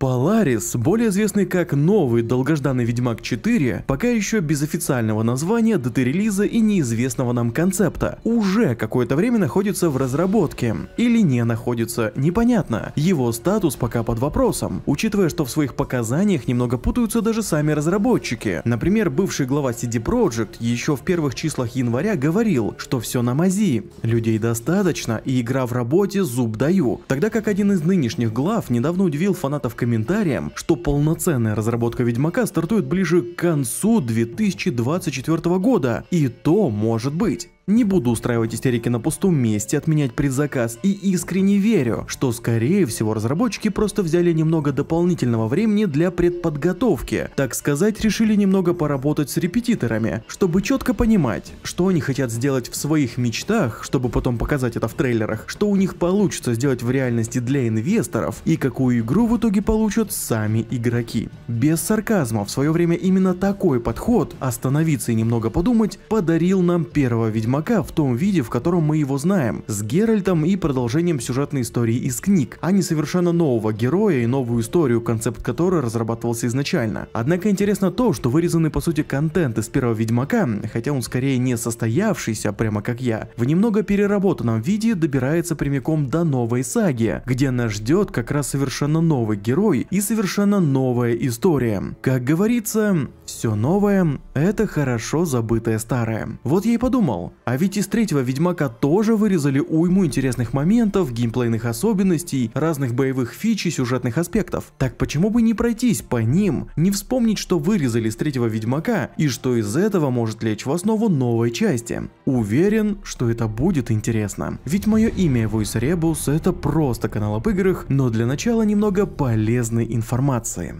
Polaris, более известный как новый долгожданный Ведьмак 4, пока еще без официального названия, даты релиза и неизвестного нам концепта, уже какое-то время находится в разработке. Или не находится, непонятно. Его статус пока под вопросом, учитывая, что в своих показаниях немного путаются даже сами разработчики. Например, бывший глава CD Projekt еще в первых числах января говорил, что все на мази, людей достаточно и игра в работе зуб даю, тогда как один из нынешних глав недавно удивил фанатов комментариев комментариям, что полноценная разработка Ведьмака стартует ближе к концу 2024 года, и то может быть. Не буду устраивать истерики на пустом месте, отменять предзаказ и искренне верю, что скорее всего разработчики просто взяли немного дополнительного времени для предподготовки, так сказать решили немного поработать с репетиторами, чтобы четко понимать, что они хотят сделать в своих мечтах, чтобы потом показать это в трейлерах, что у них получится сделать в реальности для инвесторов и какую игру в итоге получат сами игроки. Без сарказма, в свое время именно такой подход, остановиться и немного подумать, подарил нам первого Ведьмака Ведьмака в том виде, в котором мы его знаем, с Геральтом и продолжением сюжетной истории из книг, а не совершенно нового героя и новую историю, концепт которой разрабатывался изначально. Однако интересно то, что вырезанный по сути контент из первого Ведьмака, хотя он скорее не состоявшийся, а прямо как я, в немного переработанном виде добирается прямиком до новой саги, где нас ждет как раз совершенно новый герой и совершенно новая история. Как говорится, все новое – это хорошо забытое старое. Вот я и подумал, а ведь из третьего Ведьмака тоже вырезали уйму интересных моментов, геймплейных особенностей, разных боевых фич и сюжетных аспектов. Так почему бы не пройтись по ним, не вспомнить, что вырезали из третьего Ведьмака и что из этого может лечь в основу новой части. Уверен, что это будет интересно. Ведь мое имя Voice Rebus это просто канал об играх, но для начала немного полезной информации.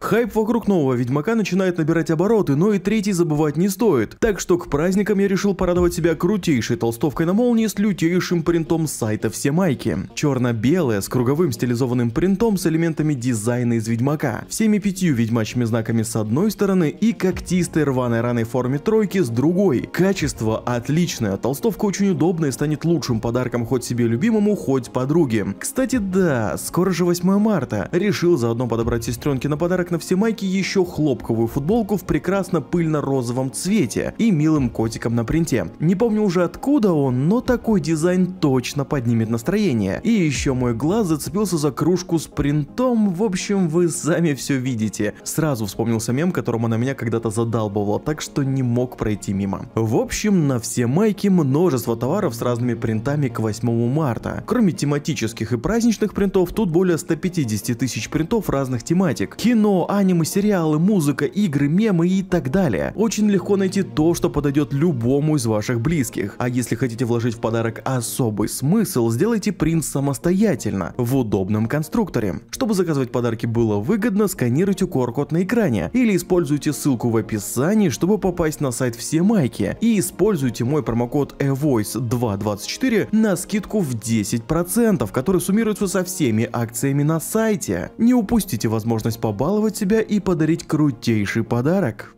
Хайп вокруг нового Ведьмака начинает набирать обороты, но и третий забывать не стоит. Так что к праздникам я решил порадовать себя крутейшей толстовкой на молнии с лютейшим принтом сайта «Все майки». Черно-белая, с круговым стилизованным принтом с элементами дизайна из Ведьмака. Всеми пятью ведьмачьими знаками с одной стороны и когтистой рваной раной форме тройки с другой. Качество отличное, толстовка очень удобная и станет лучшим подарком хоть себе любимому, хоть подруге. Кстати, да, скоро же 8 марта. Решил заодно подобрать сестренке на подарок подарок на майки еще хлопковую футболку в прекрасно пыльно-розовом цвете и милым котиком на принте. Не помню уже откуда он, но такой дизайн точно поднимет настроение. И еще мой глаз зацепился за кружку с принтом, в общем вы сами все видите. Сразу вспомнился мем, которым она меня когда-то задалбывала, так что не мог пройти мимо. В общем, на все майки множество товаров с разными принтами к 8 марта. Кроме тематических и праздничных принтов, тут более 150 тысяч принтов разных тематик. Кино, кино, аниме, сериалы, музыка, игры, мемы и так далее. Очень легко найти то, что подойдет любому из ваших близких. А если хотите вложить в подарок особый смысл, сделайте принт самостоятельно, в удобном конструкторе. Чтобы заказывать подарки было выгодно, сканируйте QR-код на экране или используйте ссылку в описании, чтобы попасть на сайт все майки. И используйте мой промокод evoice224 на скидку в 10%, который суммируется со всеми акциями на сайте. Не упустите возможность побаловать порадовать себя и подарить крутейший подарок.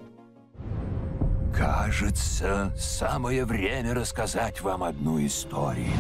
Кажется, самое время рассказать вам одну историю.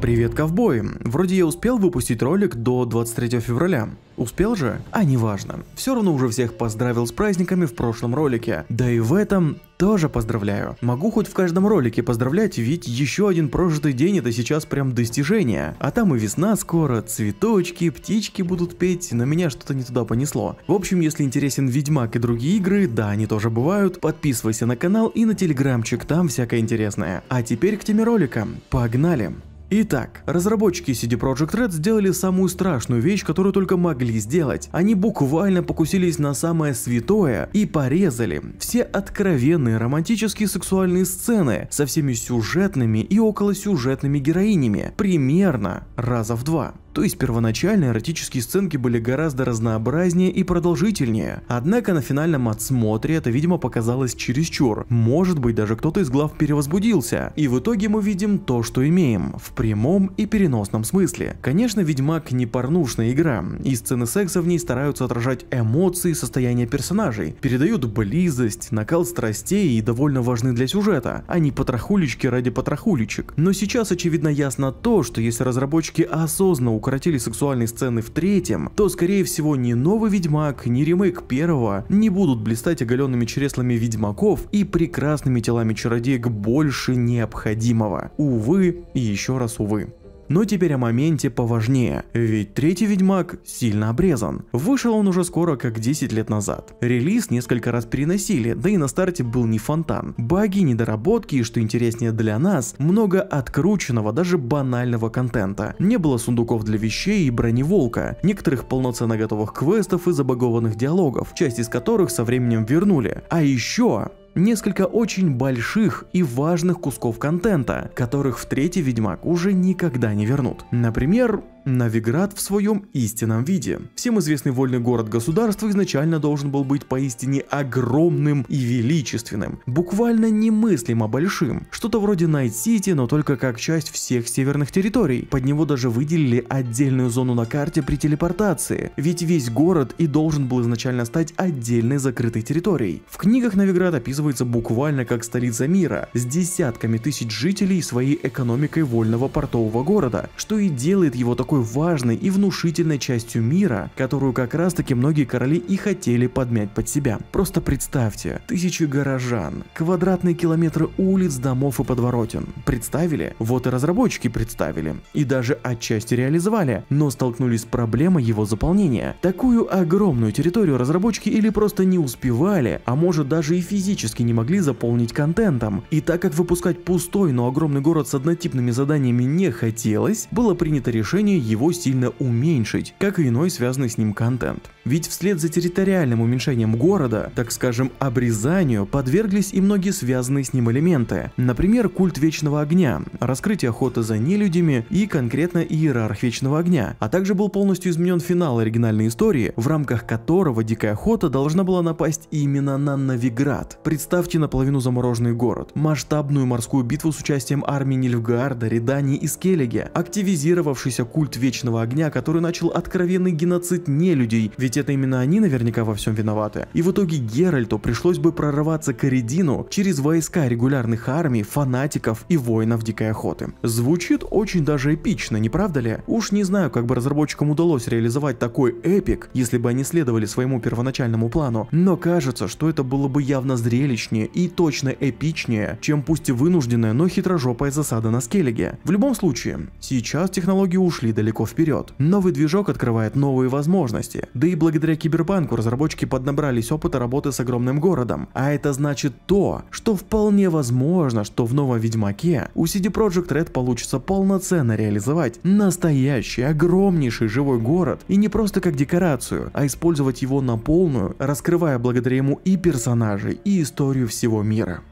Привет, ковбой! Вроде я успел выпустить ролик до 23 февраля. Успел же? А неважно. Все равно уже всех поздравил с праздниками в прошлом ролике. Да и в этом тоже поздравляю. Могу хоть в каждом ролике поздравлять, ведь еще один прожитый день это сейчас прям достижение. А там и весна скоро, цветочки, птички будут петь, на меня что-то не туда понесло. В общем, если интересен Ведьмак и другие игры, да, они тоже бывают, подписывайся на канал и на телеграмчик, там всякое интересное. А теперь к теме ролика. Погнали! Итак, разработчики CD Projekt Red сделали самую страшную вещь, которую только могли сделать. Они буквально покусились на самое святое и порезали все откровенные романтические сексуальные сцены со всеми сюжетными и околосюжетными героинями примерно раза в два. То есть первоначально эротические сценки были гораздо разнообразнее и продолжительнее. Однако на финальном отсмотре это, видимо, показалось чересчур. Может быть, даже кто-то из глав перевозбудился. И в итоге мы видим то, что имеем, в прямом и переносном смысле. Конечно, Ведьмак не порнушная игра, и сцены секса в ней стараются отражать эмоции состояние персонажей, передают близость, накал страстей и довольно важны для сюжета, Они а не потрохулечки ради потрохулечек. Но сейчас очевидно ясно то, что если разработчики осознанно указывают укоротили сексуальные сцены в третьем, то скорее всего ни новый Ведьмак, ни ремейк первого не будут блистать оголенными чреслами ведьмаков и прекрасными телами чародеек больше необходимого. Увы и еще раз увы. Но теперь о моменте поважнее, ведь третий Ведьмак сильно обрезан. Вышел он уже скоро, как 10 лет назад. Релиз несколько раз переносили, да и на старте был не фонтан. Баги, недоработки и, что интереснее для нас, много открученного, даже банального контента. Не было сундуков для вещей и броневолка, некоторых полноценно готовых квестов и забагованных диалогов, часть из которых со временем вернули. А еще несколько очень больших и важных кусков контента, которых в третий Ведьмак уже никогда не вернут. Например, Новиград в своем истинном виде. Всем известный вольный город-государство изначально должен был быть поистине огромным и величественным, буквально немыслимо большим, что-то вроде Найт-Сити, но только как часть всех северных территорий. Под него даже выделили отдельную зону на карте при телепортации, ведь весь город и должен был изначально стать отдельной закрытой территорией. В книгах Новиград описывается буквально как столица мира, с десятками тысяч жителей и своей экономикой вольного портового города, что и делает его такой такой важной и внушительной частью мира, которую как раз таки многие короли и хотели подмять под себя. Просто представьте, тысячи горожан, квадратные километры улиц, домов и подворотен. Представили? Вот и разработчики представили. И даже отчасти реализовали, но столкнулись с проблемой его заполнения. Такую огромную территорию разработчики или просто не успевали, а может даже и физически не могли заполнить контентом. И так как выпускать пустой, но огромный город с однотипными заданиями не хотелось, было принято решение его сильно уменьшить, как и иной связанный с ним контент. Ведь вслед за территориальным уменьшением города, так скажем, обрезанию, подверглись и многие связанные с ним элементы, например, культ Вечного Огня, раскрытие охоты за нелюдями и конкретно иерарх Вечного Огня, а также был полностью изменен финал оригинальной истории, в рамках которого Дикая Охота должна была напасть именно на Новиград. Представьте наполовину замороженный город, масштабную морскую битву с участием армии Нильфгаарда, Редани и Скеллиге, активизировавшийся культ культ Вечного Огня, который начал откровенный геноцид не людей, ведь это именно они наверняка во всем виноваты. И в итоге Геральту пришлось бы прорываться к Эридину через войска регулярных армий, фанатиков и воинов Дикой Охоты. Звучит очень даже эпично, не правда ли? Уж не знаю, как бы разработчикам удалось реализовать такой эпик, если бы они следовали своему первоначальному плану, но кажется, что это было бы явно зрелищнее и точно эпичнее, чем пусть и вынужденная, но хитрожопая засада на Скеллиге. В любом случае, сейчас технологии ушли далеко вперед. Новый движок открывает новые возможности. Да и благодаря Кибербанку разработчики поднабрались опыта работы с огромным городом. А это значит то, что вполне возможно, что в новом Ведьмаке у CD Projekt Red получится полноценно реализовать настоящий, огромнейший живой город. И не просто как декорацию, а использовать его на полную, раскрывая благодаря ему и персонажей, и историю всего мира.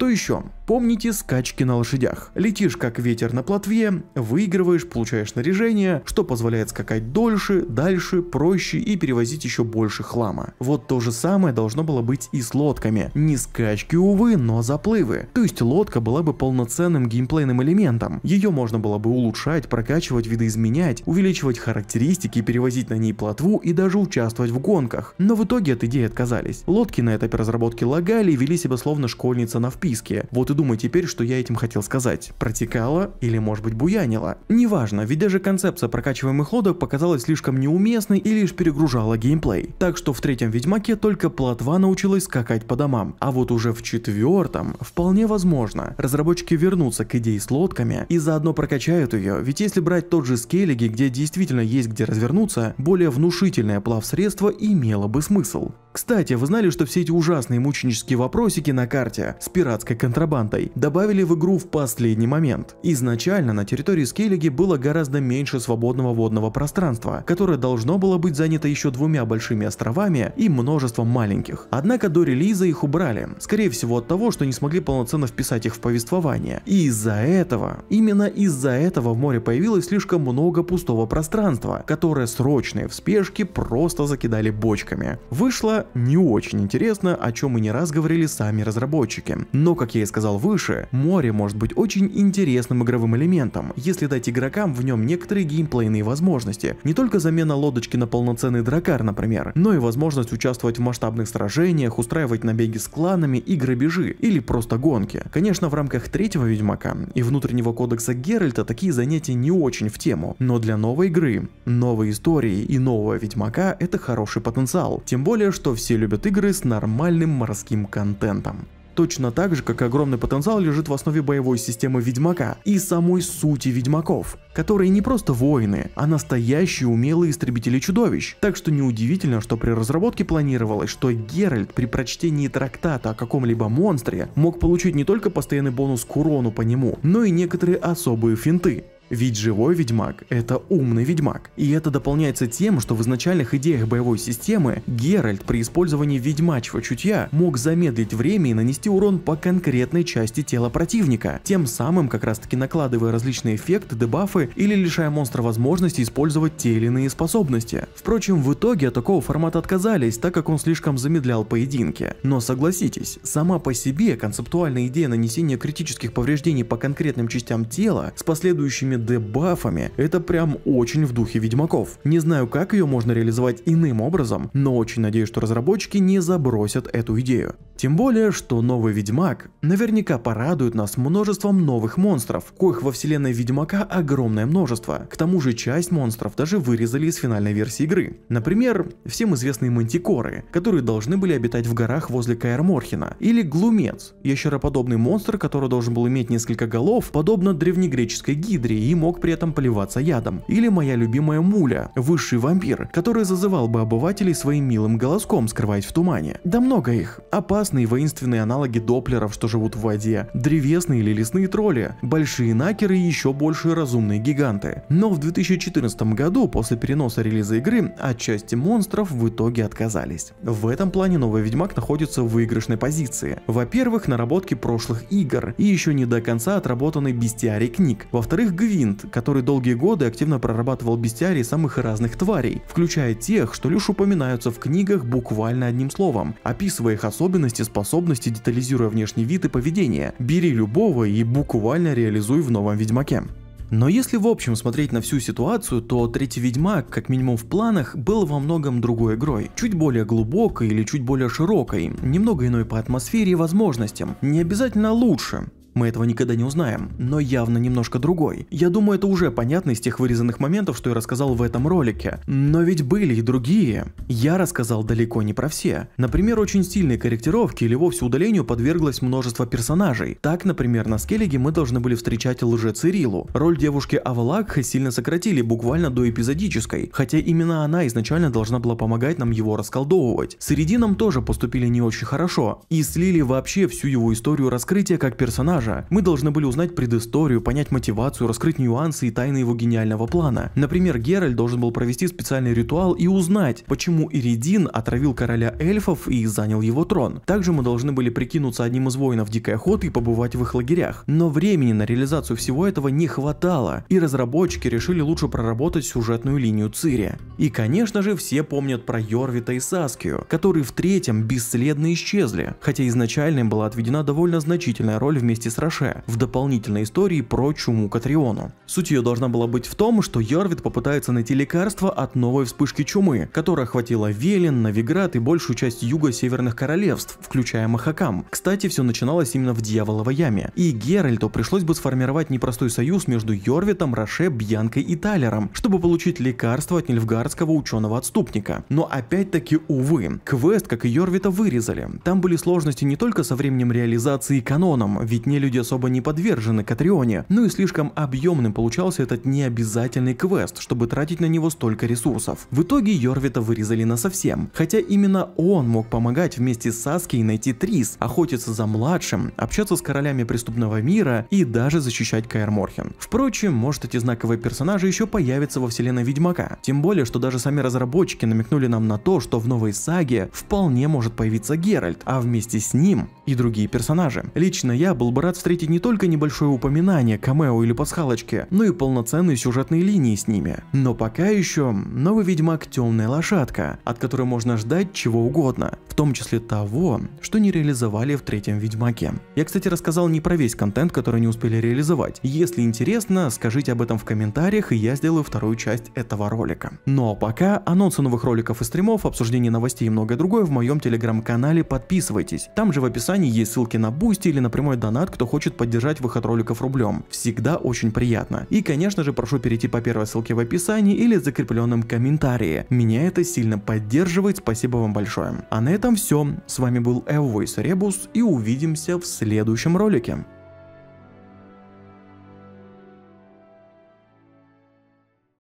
Что еще? Помните скачки на лошадях. Летишь как ветер на плотве, выигрываешь, получаешь снаряжение, что позволяет скакать дольше, дальше, проще и перевозить еще больше хлама. Вот то же самое должно было быть и с лодками. Не скачки, увы, но заплывы. То есть лодка была бы полноценным геймплейным элементом. Ее можно было бы улучшать, прокачивать, видоизменять, увеличивать характеристики, перевозить на ней плотву и даже участвовать в гонках. Но в итоге от идеи отказались. Лодки на этапе разработки лагали и вели себя словно школьница на впи риски. Вот и думай теперь, что я этим хотел сказать. Протекала или может быть буянила. Неважно, ведь даже концепция прокачиваемых лодок показалась слишком неуместной и лишь перегружала геймплей. Так что в третьем Ведьмаке только плотва научилась скакать по домам. А вот уже в четвертом, вполне возможно, разработчики вернутся к идее с лодками и заодно прокачают ее, ведь если брать тот же скейлиги, где действительно есть где развернуться, более внушительное плавсредство имело бы смысл. Кстати, вы знали, что все эти ужасные мученические вопросики на карте с пиратской контрабандой добавили в игру в последний момент. Изначально на территории Скеллиги было гораздо меньше свободного водного пространства, которое должно было быть занято еще двумя большими островами и множеством маленьких. Однако до релиза их убрали, скорее всего от того, что не смогли полноценно вписать их в повествование. И из-за этого, именно из-за этого в море появилось слишком много пустого пространства, которое срочные в спешке просто закидали бочками. Вышло не очень интересно, о чем мы не раз говорили сами разработчики. Но, как я и сказал выше, море может быть очень интересным игровым элементом, если дать игрокам в нем некоторые геймплейные возможности. Не только замена лодочки на полноценный дракар, например, но и возможность участвовать в масштабных сражениях, устраивать набеги с кланами и грабежи, или просто гонки. Конечно, в рамках третьего Ведьмака и внутреннего кодекса Геральта такие занятия не очень в тему, но для новой игры, новой истории и нового Ведьмака это хороший потенциал. Тем более, что что все любят игры с нормальным морским контентом. Точно так же, как огромный потенциал лежит в основе боевой системы Ведьмака и самой сути Ведьмаков, которые не просто воины, а настоящие умелые истребители чудовищ. Так что неудивительно, что при разработке планировалось, что Геральт при прочтении трактата о каком-либо монстре мог получить не только постоянный бонус к урону по нему, но и некоторые особые финты. Ведь живой ведьмак – это умный ведьмак. И это дополняется тем, что в изначальных идеях боевой системы Геральт при использовании ведьмачьего чутья мог замедлить время и нанести урон по конкретной части тела противника, тем самым как раз таки накладывая различные эффекты, дебафы или лишая монстра возможности использовать те или иные способности. Впрочем, в итоге от такого формата отказались, так как он слишком замедлял поединки. Но согласитесь, сама по себе концептуальная идея нанесения критических повреждений по конкретным частям тела с последующими 3 бафами Это прям очень в духе Ведьмаков. Не знаю, как ее можно реализовать иным образом, но очень надеюсь, что разработчики не забросят эту идею. Тем более, что новый Ведьмак наверняка порадует нас множеством новых монстров, коих во вселенной Ведьмака огромное множество. К тому же часть монстров даже вырезали из финальной версии игры. Например, всем известные мантикоры, которые должны были обитать в горах возле Каэр Морхена, или глумец, ящероподобный монстр, который должен был иметь несколько голов, подобно древнегреческой гидре и мог при этом поливаться ядом, или моя любимая муля, высший вампир, который зазывал бы обывателей своим милым голоском, скрываясь в тумане. Да много их. Опасно прекрасные воинственные аналоги доплеров, что живут в воде, древесные или лесные тролли, большие накеры и еще большие разумные гиганты. Но в 2014 году, после переноса релиза игры, от части монстров в итоге отказались. В этом плане новый Ведьмак находится в выигрышной позиции. Во-первых, наработки прошлых игр и еще не до конца отработанный бестиарий книг. Во-вторых, Гвинт, который долгие годы активно прорабатывал бестиарий самых разных тварей, включая тех, что лишь упоминаются в книгах буквально одним словом, описывая их особенности эти способности, детализируя внешний вид и поведение. Бери любого и буквально реализуй в новом Ведьмаке. Но если в общем смотреть на всю ситуацию, то третий Ведьмак, как минимум в планах, был во многом другой игрой. Чуть более глубокой или чуть более широкой, немного иной по атмосфере и возможностям, не обязательно лучше. Мы этого никогда не узнаем, но явно немножко другой. Я думаю, это уже понятно из тех вырезанных моментов, что я рассказал в этом ролике. Но ведь были и другие. Я рассказал далеко не про все. Например, очень сильной корректировке или вовсе удалению подверглось множество персонажей. Так, например, на Скеллиге мы должны были встречать лжец Ирилу. Роль девушки Авалакха сильно сократили, буквально до эпизодической, хотя именно она изначально должна была помогать нам его расколдовывать. Среди нам тоже поступили не очень хорошо и слили вообще всю его историю раскрытия как персонажа, персонажа. Мы должны были узнать предысторию, понять мотивацию, раскрыть нюансы и тайны его гениального плана. Например, Геральт должен был провести специальный ритуал и узнать, почему Иридин отравил короля эльфов и занял его трон. Также мы должны были прикинуться одним из воинов Дикой Охоты и побывать в их лагерях. Но времени на реализацию всего этого не хватало, и разработчики решили лучше проработать сюжетную линию Цири. И конечно же все помнят про Йорвита и Саскию, которые в третьем бесследно исчезли, хотя изначально им была отведена довольно значительная роль вместе с Роше в дополнительной истории про чуму Катриону. Суть ее должна была быть в том, что Йорвит попытается найти лекарство от новой вспышки чумы, которая охватила Велин, Новиград и большую часть юга Северных Королевств, включая Махакам. Кстати, все начиналось именно в Дьяволовой яме. И Геральту пришлось бы сформировать непростой союз между Йорвитом, Роше, Бьянкой и Тайлером, чтобы получить лекарство от нильфгардского ученого-отступника. Но опять-таки, увы, квест, как и Йорвита, вырезали. Там были сложности не только со временем реализации и каноном, ведь не люди особо не подвержены Катрионе, ну и слишком объемным получался этот необязательный квест, чтобы тратить на него столько ресурсов. В итоге Йорвита вырезали на совсем, хотя именно он мог помогать вместе с Саски найти Трис, охотиться за младшим, общаться с королями преступного мира и даже защищать Каэр Морхен. Впрочем, может эти знаковые персонажи еще появятся во вселенной Ведьмака, тем более, что даже сами разработчики намекнули нам на то, что в новой саге вполне может появиться Геральт, а вместе с ним и другие персонажи. Лично я был бы рад рад встретить не только небольшое упоминание, камео или пасхалочки, но и полноценные сюжетные линии с ними. Но пока еще новый Ведьмак темная лошадка, от которой можно ждать чего угодно, в том числе того, что не реализовали в третьем Ведьмаке. Я, кстати, рассказал не про весь контент, который не успели реализовать. Если интересно, скажите об этом в комментариях, и я сделаю вторую часть этого ролика. Но ну, а пока анонсы новых роликов и стримов, обсуждение новостей и многое другое в моем телеграм-канале подписывайтесь. Там же в описании есть ссылки на Бусти или на прямой донат, кто хочет поддержать выход роликов рублем. Всегда очень приятно. И конечно же прошу перейти по первой ссылке в описании или закрепленном комментарии. Меня это сильно поддерживает, спасибо вам большое. А на этом все. С вами был Эввойс Ребус и увидимся в следующем ролике.